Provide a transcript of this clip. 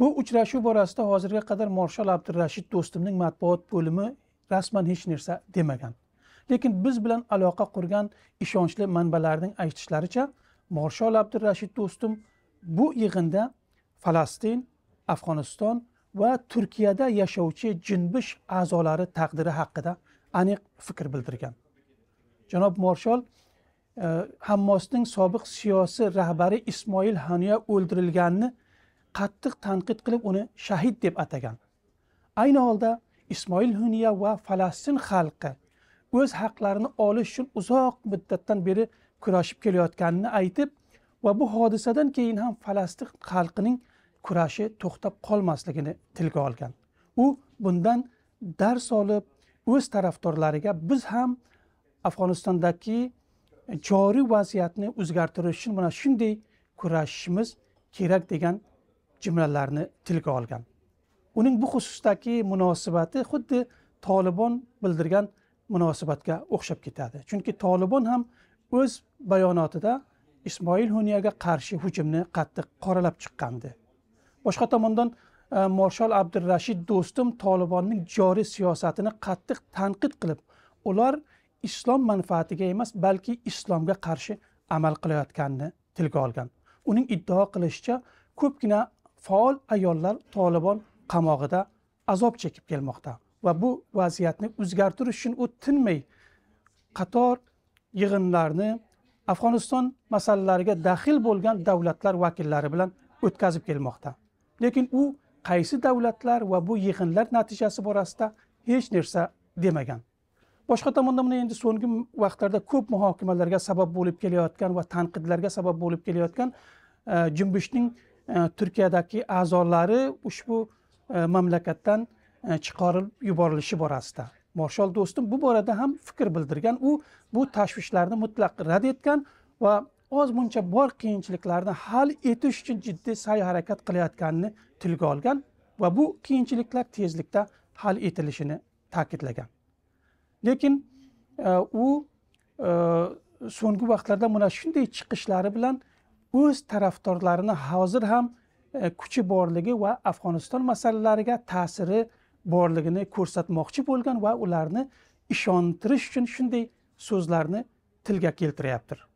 bu uchrashuv borasida hozirga qadar marshal abdurashid do'stimning matbuot bo'limi rasman hech narsa demagan lekin biz bilan aloqa qurgan ishonchli manbalarning aytishlaricha marshal abdurashid do'stim bu yig'inda falastin afg'oniston va turkiyada yashovchi jinbish a'zolari taqdiri haqida aniq fikr bildirgan janob marshal e, hammosning sobiq siyosiy rahbari ismoil haniya o'ldirilganini qattiq tanqid qilib uni shahid deb atagan ayni holda ismoil huniya va falastin xalqi o'z haqlarini olish uchun uzoq muddatdan beri kurashib kelayotganini aytib va bu hodisadan keyin ham falastin xalqining kurashi to'xtab qolmasligini tilga olgan u bundan dars olib o'z tarafdorlariga biz ham afg'onistondagi joriy vaziyatni o'zgartirish uchun mana shunday kurashishimiz kerak degan jumlalarni tilga olgan uning bu xususdagi munosabati xuddi tolibon bildirgan munosabatga o'xshab ketadi chunki tolibon ham o'z bayonotida ismoil huniyaga qarshi hujumni qattiq qoralab chiqqandi boshqa tomondan e, marshal abdurashid do'stum tolibonning joriy siyosatini qattiq tanqid qilib ular islom manfaatiga emas balki islomga qarshi amal qilayotganini tilga olgan uning iddao qilishicha ko'pgina faol ayollar tolibon qamog'ida azob chekib kelmoqda va bu vaziyatni o'zgartirish uchun u tinmay qator yig'inlarni afg'oniston masalalariga daxil bo'lgan davlatlar vakillari bilan o'tkazib kelmoqda lekin u qaysi davlatlar va bu yig'inlar natijasi borasida hech narsa demagan boshqa tomondan mana endi so'nggi vaqtlarda ko'p muhokamalarga sabab bo'lib kelayotgan va tanqidlarga sabab bo'lib kelayotgan e, jumbishning uh, turkiyadagi a'zolari ushbu e, mamlakatdan e, chiqarib yuborilishi borasida marshal do'stim bu borada ham fikr bildirgan u bu tashvishlarni mutlaq rad etgan va oz muncha bor qiyinchiliklarni hal etish uchun jiddiy sa'y harakat qilayotganini tilga olgan va bu qiyinchiliklar tezlikda hal etilishini ta'kidlagan lekin e, u so'nggi vaqtlarda mana shunday chiqishlari bilan o'z tarafdorlarini hozir ham e, kuchi borligi va afg'oniston masalalariga ta'siri borligini ko'rsatmoqchi bo'lgan va ularni ishontirish uchun shunday so'zlarni tilga keltiryaptir